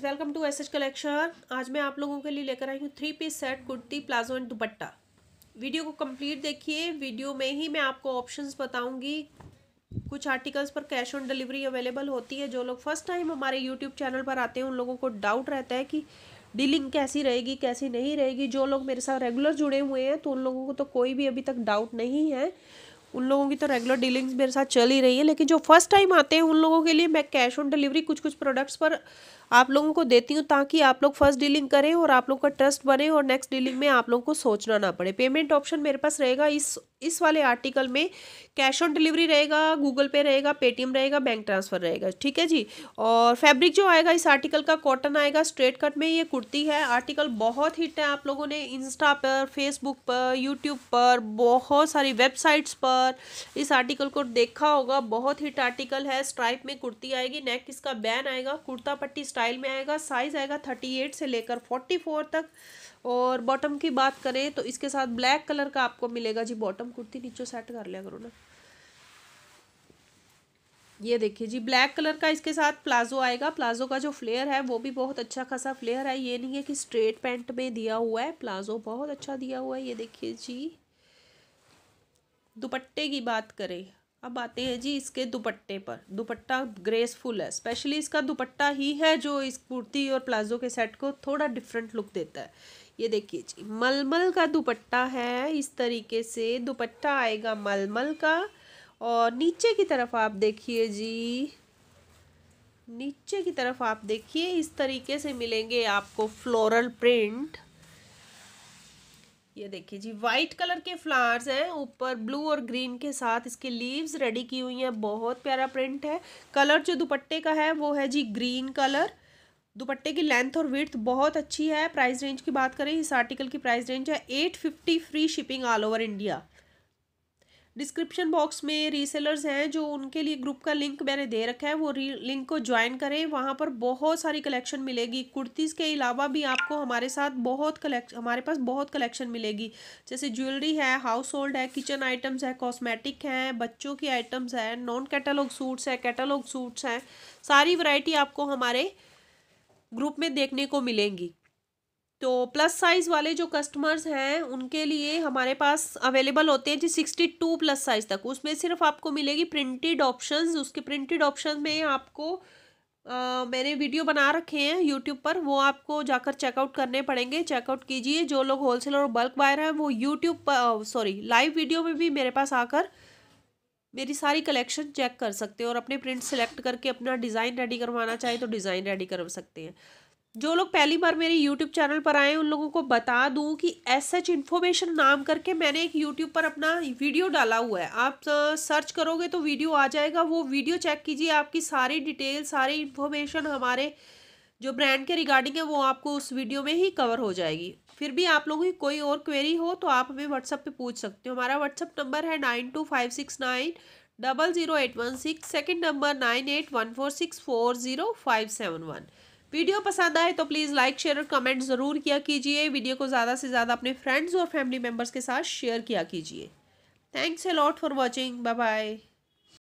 friends welcome to S H collection आज मैं आप लोगों के लिए लेकर आई हूँ three piece set kurti palazzo and dupatta video को कंप्लीट देखिए वीडियो में ही मैं आपको ऑप्शंस बताऊंगी कुछ आर्टिकल्स पर कैश ऑन डिलीवरी अवेलेबल होती है जो लोग फर्स्ट टाइम हमारे यूट्यूब चैनल पर आते हैं उन लोगों को डाउट रहता है कि डीलिंग कैसी रहेगी कैसी नहीं रहेगी जो लोग मेरे साथ रेगुलर जुड़े हुए हैं तो उन लोगों को तो कोई भी अभी तक डाउट नहीं है उन लोगों की तो रेगुलर डीलिंग्स मेरे साथ चल ही रही है लेकिन जो फर्स्ट टाइम आते हैं उन लोगों के लिए मैं कैश ऑन डिलीवरी कुछ कुछ प्रोडक्ट्स पर आप लोगों को देती हूँ ताकि आप लोग फर्स्ट डीलिंग करें और आप लोग का ट्रस्ट बने और नेक्स्ट डीलिंग में आप लोगों को सोचना ना पड़े पेमेंट ऑप्शन मेरे पास रहेगा इस इस वाले आर्टिकल में कैश ऑन डिलीवरी रहेगा गूगल पे रहेगा पेटीएम रहेगा बैंक ट्रांसफ़र रहेगा ठीक है जी और फैब्रिक जो आएगा इस आर्टिकल का कॉटन आएगा स्ट्रेट कट में ये कुर्ती है आर्टिकल बहुत हिट है आप लोगों ने इंस्टा पर फेसबुक पर यूट्यूब पर बहुत सारी वेबसाइट्स पर पर इस आर्टिकल को देखा होगा बहुत हिट आर्टिकल है स्ट्राइप में कुर्ती आएगी नेक इसका बैन आएगा कुर्ता पट्टी स्टाइल में आएगा साइज आएगा थर्टी एट से लेकर फोर्टी फोर तक और बॉटम की बात करें तो इसके साथ ब्लैक कलर का आपको मिलेगा जी बॉटम कुर्ती नीचे सेट कर लिया करो ना ये देखिए जी ब्लैक कलर का इसके साथ प्लाजो आएगा प्लाजो का जो फ्लेयर है वो भी बहुत अच्छा खासा फ्लेयर है ये नहीं है कि स्ट्रेट पैंट में दिया हुआ है प्लाजो बहुत अच्छा दिया हुआ है ये देखिए जी दुपट्टे की बात करें अब आते हैं जी इसके दुपट्टे पर दुपट्टा ग्रेसफुल है स्पेशली इसका दुपट्टा ही है जो इस कुर्ती और प्लाजो के सेट को थोड़ा डिफरेंट लुक देता है ये देखिए जी मलमल का दुपट्टा है इस तरीके से दुपट्टा आएगा मलमल का और नीचे की तरफ आप देखिए जी नीचे की तरफ आप देखिए इस तरीके से मिलेंगे आपको फ्लोरल प्रिंट ये देखिए जी वाइट कलर के फ्लावर्स हैं ऊपर ब्लू और ग्रीन के साथ इसके लीव्स रेडी की हुई हैं बहुत प्यारा प्रिंट है कलर जो दुपट्टे का है वो है जी ग्रीन कलर दुपट्टे की लेंथ और विर्थ बहुत अच्छी है प्राइस रेंज की बात करें इस आर्टिकल की प्राइस रेंज है at fifty free shipping all over India description box में रीसेलर्स हैं जो उनके लिए ग्रुप का लिंक मैंने दे रखा है वो लिंक को ज्वाइन करें वहाँ पर बहुत सारी कलेक्शन मिलेगी कुर्तीज़ के अलावा भी आपको हमारे साथ बहुत कलेक्शन हमारे पास बहुत कलेक्शन मिलेगी जैसे ज्वेलरी है हाउस होल्ड है किचन आइटम्स है कॉस्मेटिक हैं बच्चों की आइटम्स हैं नॉन कैटलॉग सूट्स हैं कैटलॉग सूट्स हैं सारी वराइटी आपको हमारे ग्रुप में देखने को मिलेंगी तो प्लस साइज़ वाले जो कस्टमर्स हैं उनके लिए हमारे पास अवेलेबल होते हैं जी सिक्सटी टू प्लस साइज़ तक उसमें सिर्फ आपको मिलेगी प्रिंटेड ऑप्शंस उसके प्रिंटेड ऑप्शन में आपको आ, मैंने वीडियो बना रखे हैं यूट्यूब पर वो आपको जाकर चेकआउट करने पड़ेंगे चेकआउट कीजिए जो लोग होलसेल और बल्क बायर हैं वो यूट्यूब पर सॉरी लाइव वीडियो में भी मेरे पास आकर मेरी सारी कलेक्शन चेक कर सकते हैं और अपने प्रिंट सेलेक्ट करके अपना डिज़ाइन रेडी करवाना चाहे तो डिज़ाइन रेडी कर सकते हैं जो लोग पहली बार मेरे यूट्यूब चैनल पर आए उन लोगों को बता दूं कि एस एच इन्फॉर्मेशन नाम करके मैंने एक यूट्यूब पर अपना वीडियो डाला हुआ है आप सर्च करोगे तो वीडियो आ जाएगा वो वीडियो चेक कीजिए आपकी सारी डिटेल सारी इन्फॉर्मेशन हमारे जो ब्रांड के रिगार्डिंग है वो आपको उस वीडियो में ही कवर हो जाएगी फिर भी आप लोगों की कोई और क्वेरी हो तो आप हमें व्हाट्सअप पर पूछ सकते हो हमारा व्हाट्सअप नंबर है nine two five six nine double zero eight one six second number nine eight one four six four zero five seven one video पसंद आए तो प्लीज़ लाइक शेयर और कमेंट ज़रूर किया कीजिए वीडियो को ज़्यादा से ज़्यादा अपने फ्रेंड्स और फैमिली मेम्बर्स के साथ शेयर किया कीजिए thanks a lot for watching bye bye